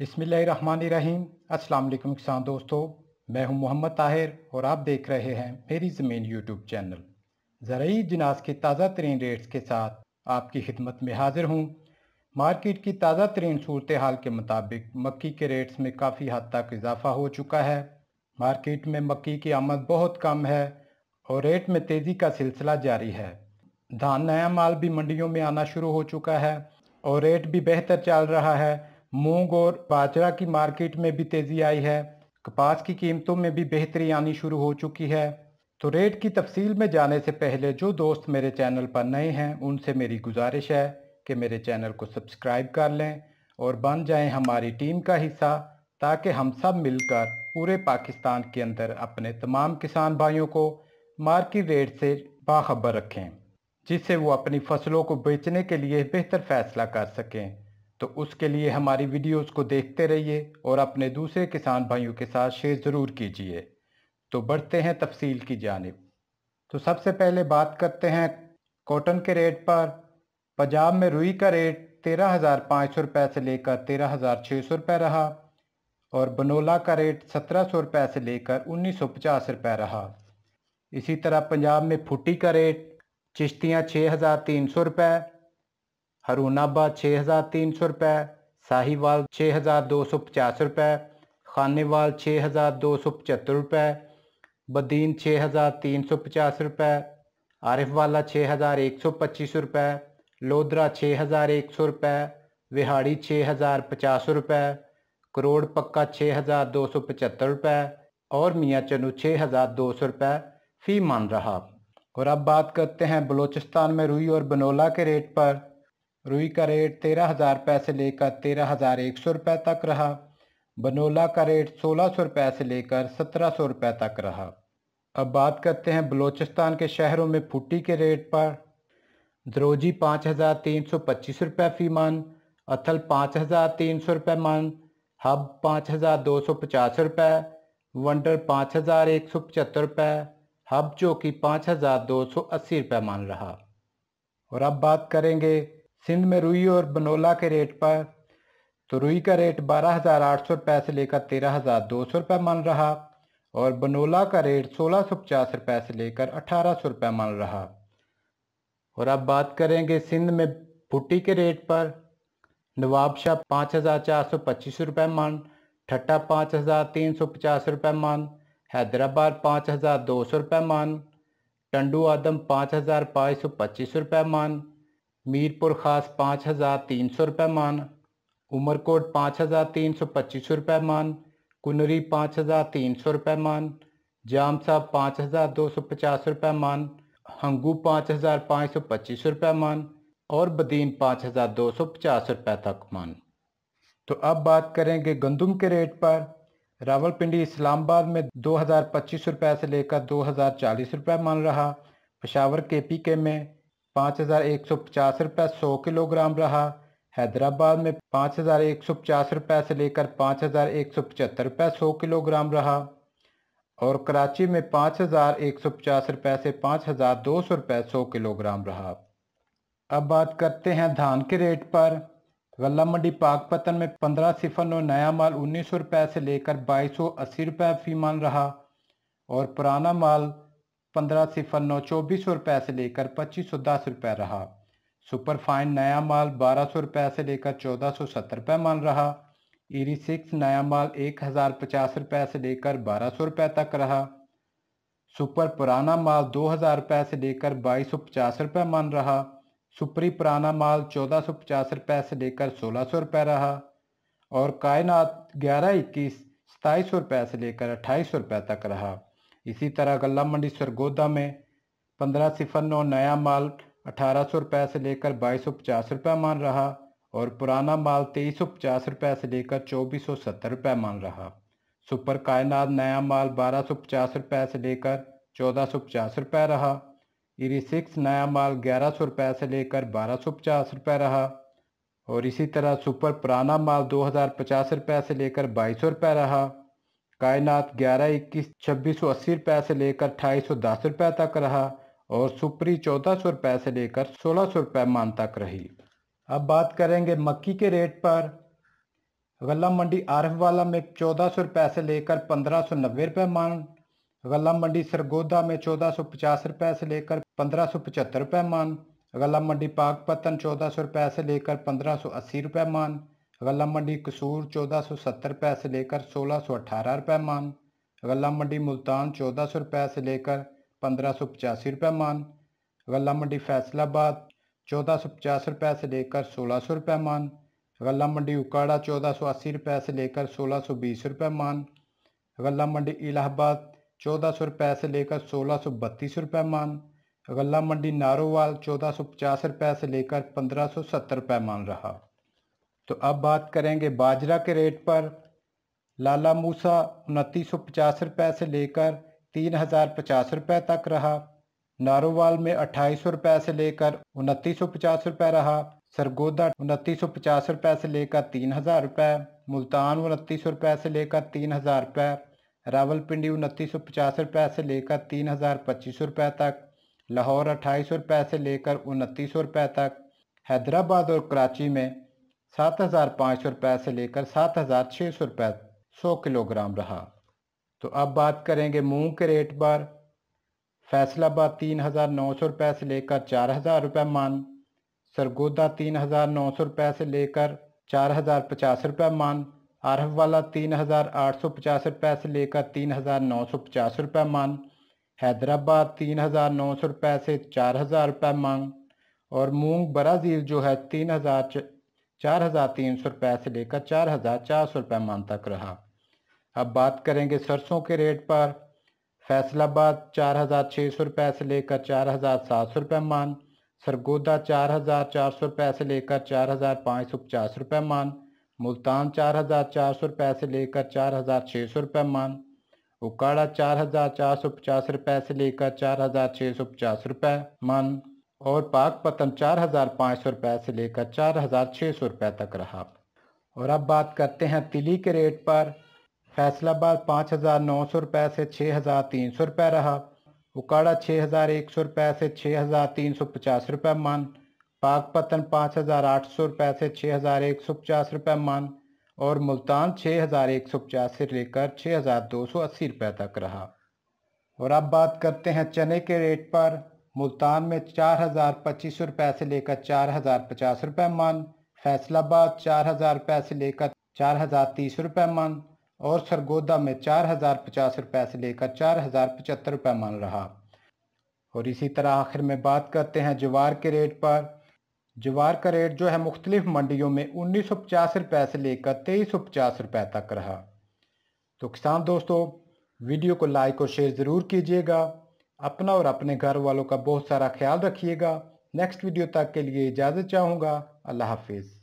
बिसमीम अस्सलाम किसान दोस्तों मैं हूं मोहम्मद ताहिर और आप देख रहे हैं मेरी ज़मीन यूट्यूब चैनल ज़रूरी जिनास के ताज़ा तरीन रेट्स के साथ आपकी खिदमत में हाजिर हूं मार्केट की ताज़ा तरीन सूरत हाल के मुताबिक मक्की के रेट्स में काफ़ी हद तक इजाफा हो चुका है मार्केट में मक्की की आमद बहुत कम है और रेट में तेज़ी का सिलसिला जारी है धान नया माल भी मंडियों में आना शुरू हो चुका है और रेट भी बेहतर चल रहा है मूंग और बाजरा की मार्केट में भी तेजी आई है कपास की कीमतों में भी बेहतरी आनी शुरू हो चुकी है तो रेट की तफसील में जाने से पहले जो दोस्त मेरे चैनल पर नए हैं उनसे मेरी गुजारिश है कि मेरे चैनल को सब्सक्राइब कर लें और बन जाएं हमारी टीम का हिस्सा ताकि हम सब मिलकर पूरे पाकिस्तान के अंदर अपने तमाम किसान भाइयों को मार्केट रेट से बाखबर रखें जिससे वो अपनी फसलों को बेचने के लिए बेहतर फैसला कर सकें तो उसके लिए हमारी वीडियोस को देखते रहिए और अपने दूसरे किसान भाइयों के साथ शेयर ज़रूर कीजिए तो बढ़ते हैं तफसील की जानब तो सबसे पहले बात करते हैं कॉटन के रेट पर पंजाब में रुई का रेट तेरह हज़ार पाँच सौ रुपये से लेकर तेरह हज़ार छः सौ रुपये रहा और बनोला का रेट सत्रह सौ रुपये से लेकर उन्नीस सौ पचास रुपये रहा इसी तरह पंजाब में फुटी का रेट चिश्तियाँ छः हज़ार तीन सौ रुपये हरूनाबाद छः हज़ार तीन सौ रुपये साहिवाल छः हज़ार दो सौ पचास रुपये खानेवाल छः हज़ार दो सौ पचहत्तर रुपये बदीन छः हज़ार तीन सौ पचास रुपये आरिफ वाला छः हज़ार एक सौ पच्चीस रुपये लोधरा छः हज़ार एक सौ रुपये विहाड़ी छः हज़ार पचास रुपये करोड़ पक्का छः हज़ार दो सौ पचहत्तर रुपये और मियाँ चनू छः हज़ार दो सौ रुपये फ़ी मान रहा और अब बात करते हैं बलूचिस्तान में रुई और बनोला के रेट पर रुई का रेट तेरह हज़ार रुपये से लेकर तेरह हज़ार एक सौ रुपये तक रहा बनोला का रेट सोलह सौ रुपये से लेकर सत्रह सौ रुपये तक रहा अब बात करते हैं बलूचिस्तान के शहरों में फुटी के रेट पर दरोजी पाँच हज़ार तीन सौ पच्चीस रुपये फ़ी मान अथल पाँच हज़ार तीन सौ रुपये मान हब पाँच हज़ार दो सौ पचास रुपये वंडर पाँच हज़ार एक सौ पचहत्तर रुपये हब चौकी पाँच हज़ार दो सौ अस्सी रुपये मान रहा और अब बात करेंगे सिंध में रुई और बनोला के रेट पर तो रुई का रेट बारह हज़ार आठ सौ रुपये से लेकर तेरह हज़ार दो सौ रुपये मान रहा और बनोला का रेट सोलह सौ पचास रुपये से लेकर अठारह सौ रुपये मान रहा और अब बात करेंगे सिंध में भुट्टी के रेट पर नवाब शाह पाँच हज़ार चार सौ पच्चीस रुपये मान ठट्टा पाँच हज़ार तीन सौ पचास रुपये मान हैदराबाद पाँच हज़ार दो सौ रुपये मान टंडू आदम पाँच हज़ार पाँच सौ पच्चीस रुपये मान मीरपुर खास पाँच हज़ार तीन सौ रुपये मान उमरकोट पाँच हज़ार तीन सौ पच्चीस रुपये मान कुनरी पाँच हज़ार तीन सौ रुपये मान जाम साहब पाँच हज़ार दो सौ पचास रुपये मान हंगू पाँच हज़ार पाँच सौ पच्चीस रुपये मान और बदीन पाँच हज़ार दो सौ पचास रुपये तक मान तो अब बात करेंगे गंदम के रेट पर रावलपिंडी इस्लामाबाद में दो हज़ार पच्चीस रुपये से लेकर दो हज़ार चालीस रुपये मान रहा पशावर के पी के में पाँच हज़ार एक सौ पचास सौ किलोग्राम रहा हैदराबाद में पाँच हज़ार एक सौ पचास से लेकर पाँच हज़ार एक सौ पचहत्तर सौ किलोग्राम रहा और कराची में पाँच हज़ार एक सौ पचास से पाँच हज़ार दो सौ सौ किलोग्राम रहा अब बात करते हैं धान के रेट पर गला मंडी पाकपतन में पंद्रह सिफर नौ नया माल उन्नीस सौ रुपये से लेकर बाईस सौ अस्सी रुपये फी माल रहा और पुराना माल पंद्रह सिफर नौ चौबीस सौ रुपये से लेकर पच्चीस सौ दस रुपये रहा सुपर फाइन नया माल बारह सौ रुपये से लेकर चौदह सौ सत्तर रुपये माल रहा ईरी सिक्स नया माल एक हज़ार पचास रुपये से लेकर बारह सौ रुपये तक रहा सुपर पुराना माल दो हज़ार रुपये से लेकर बाईस सौ पचास रुपये मान रहा सुपरी पुराना माल चौदह सौ पचास रुपये से लेकर सोलह सौ रुपये रहा और कायनात ग्यारह इक्कीस सताईस सौ रुपये से लेकर अट्ठाईस सौ रुपये तक रहा इसी तरह गला मंडी सरगोदा में पंद्रह सिफर नौ नया माल अठारह सौ रुपये से लेकर बाईस सौ पचास रुपये मान रहा और पुराना माल तेईस सौ पचास रुपये से लेकर चौबीस सौ सत्तर रुपये मान रहा सुपर कायनात नया माल बारह सौ पचास रुपये से लेकर चौदह सौ पचास रुपये रहा इरी सिक्स नया माल ग्यारह सौ रुपये से लेकर बारह सौ पचास रुपये रहा और इसी तरह सुपर पुराना माल दो हज़ार पचास रुपये से लेकर बाईस सौ रुपये रहा कायनात ग्यारह इक्कीस छब्बीस सौ अस्सी रुपये से लेकर अट्ठाईस सौ दस रुपये तक रहा और सुपरी चौदह सौ रुपये से लेकर सोलह सौ रुपये मान तक रही अब बात करेंगे मक्की के रेट पर गला मंडी आरफ वाला में चौदह सौ रुपये से लेकर पंद्रह सौ नब्बे रुपये मान गला मंडी सरगोदा में चौदह सौ पचास रुपये से लेकर पंद्रह सौ पचहत्तर रुपये मान गला मंडी पाकपतन चौदह सौ रुपये से लेकर पंद्रह सौ अस्सी रुपये मान गला मंडी कसूर चौदह सौ सत्तर रुपये से लेकर सोलह सौ अठारह रुपये मान गला मंडी मुल्तान चौदह सौ रुपए से लेकर पंद्रह सौ पचासी रुपये मान गला मंडी फैसलाबाद चौदह सौ पचास रुपए से लेकर सोलह सौ रुपये मान गला मंडी उकाड़ा चौदह सौ अस्सी रुपए से लेकर सोलह सौ बीस रुपये मान गला मंडी इलाहाबाद चौदह सौ रुपए से लेकर सोलह सौ बत्तीस रुपये मान गला मंडी नारोवाल चौदह सौ पचास रुपए से लेकर पंद्रह सौ सत्तर रुपये मान रहा तो अब बात करेंगे बाजरा के रेट पर लाला मूसा उनतीस सौ पचास रुपये से लेकर तीन हज़ार पचास रुपये तक रहा नारोवाल में अट्ठाईस सौ रुपये से लेकर उनतीस सौ पचास रुपये रहा सरगोदा उनतीस सौ पचास रुपये से लेकर तीन हज़ार रुपये मुल्तान उनतीस सौ रुपये से लेकर तीन हज़ार रुपये रावलपिंडी उनतीस सौ पचास रुपये से लेकर तीन हज़ार पच्चीस सौ रुपये तक लाहौर अट्ठाईस सौ रुपये से लेकर उनतीस सौ रुपये तक हैदराबाद और कराची में सात हज़ार पाँच सौ रुपये से लेकर सात हज़ार छः सौ रुपये सौ किलोग्राम रहा तो अब बात करेंगे मूंग के रेट पर फैसलाबाद तीन हज़ार नौ सौ रुपये से लेकर चार हज़ार रुपये मान सरगोदा तीन हज़ार नौ सौ रुपये से लेकर चार हज़ार पचास रुपये मान आरफ वाला तीन हज़ार आठ सौ पचास रुपये से लेकर तीन हज़ार नौ सौ पचास रुपये मान हैदराबाद तीन हज़ार नौ सौ रुपये से चार हज़ार रुपये मांग और मूंग बराज़ील जो है तीन हज़ार चार हज़ार तीन सौ रुपये से लेकर चार हज़ार चार सौ रुपये मान तक रहा अब बात करेंगे सरसों के रेट पर फैसलाबाद चार हज़ार छः सौ रुपये से लेकर चार हज़ार सात सौ रुपये मान सरगोदा चार हज़ार चार सौ रुपये से लेकर चार हज़ार पाँच सौ पचास रुपये मान मुल्तान चार हज़ार चार सौ रुपये से लेकर चार हज़ार छः सौ रुपये मान उकाड़ा चार हज़ार चार सौ पचास रुपये से लेकर चार हज़ार छः सौ पचास रुपये मान और पाक पतन चार हज़ार पाँच सौ रुपये से लेकर चार हज़ार छः सौ रुपये तक रहा और अब बात करते हैं तिली के रेट पर फैसलाबाद पाँच हज़ार नौ सौ रुपये से छः हज़ार तीन सौ रुपये रहा उकाड़ा छः हज़ार एक सौ रुपये से छः हज़ार तीन सौ पचास रुपये मान पाक पतन पाँच हज़ार आठ सौ रुपये से छः हज़ार एक सौ पचास रुपये मान और मुल्तान छः हज़ार एक सौ पचास से लेकर छः हज़ार दो सौ अस्सी रुपये तक रहा और अब बात करते हैं चने के रेट पर मुल्तान में चार हज़ार पच्चीस रुपए से लेकर चार हज़ार पचास रुपये मन फैसलाबाद चार हज़ार रुपए से लेकर चार हज़ार तीस रुपये मन और सरगोदा में चार हज़ार पचास रुपए से लेकर चार हज़ार पचहत्तर रुपये मन रहा और इसी तरह आखिर में बात करते हैं जवार के रेट पर जवार का रेट जो है मुख्तलिफ मंडियों में उन्नीस सौ पचास रुपए से लेकर तेईस सौ पचास रुपए तक रहा तो किसान दोस्तों वीडियो को लाइक और शेयर ज़रूर कीजिएगा अपना और अपने घर वालों का बहुत सारा ख्याल रखिएगा नेक्स्ट वीडियो तक के लिए इजाज़त चाहूँगा अल्लाह हाफिज़